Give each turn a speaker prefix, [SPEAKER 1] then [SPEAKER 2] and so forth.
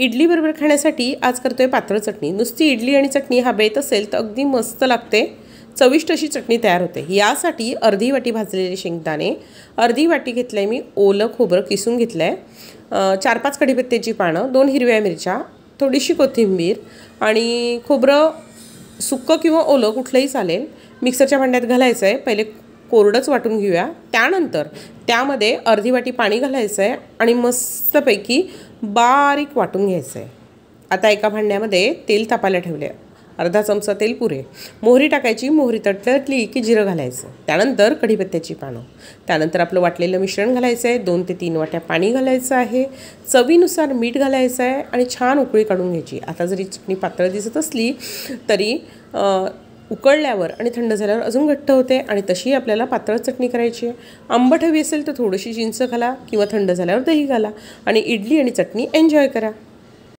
[SPEAKER 1] इडली बरोबर खाण्यासाठी आज करतो आहे पातळ चटणी नुसती इडली आणि चटणी हा बेत असेल तर अगदी मस्त लागते चविष्ट अशी चटणी तयार होते यासाठी अर्धी वाटी भाजलेले शेंगदाणे अर्धी वाटी घेतलं आहे मी ओलं खोबरं किसून घेतलं आहे चार पाच कढीपत्त्याची पानं दोन हिरव्या मिरच्या थोडीशी कोथिंबीर आणि खोबरं सुकं किंवा ओलं कुठलंही चालेल मिक्सरच्या भांड्यात घालायचं आहे पहिले कोरडंच वाटून घेऊया त्यानंतर त्यामध्ये अर्धी वाटी पाणी घालायचं आहे आणि मस्तपैकी बारीक वाटून घ्यायचं आहे आता एका भांड्यामध्ये तेल तापायला ठेवले अर्धा चमचा तेल पुरे मोहरी टाकायची मोहरी तटतटली की जिरं घालायचं त्यानंतर कढीपत्त्याची पानं त्यानंतर आपलं वाटलेलं मिश्रण घालायचं आहे दोन ते तीन वाट्या पाणी घालायचं आहे चवीनुसार मीठ घालायचं आहे आणि छान उकळी काढून घ्यायची आता जरी चटणी पातळ दिसत असली तरी उकळल्यावर आणि थंड झाल्यावर अजून घट्ट होते आणि तशी आपल्याला पातळ चटणी करायची आहे आंबट हवी असेल तर थोडीशी चिंच घाला किंवा थंड झाल्यावर दही घाला आणि इडली आणि चटणी एन्जॉय करा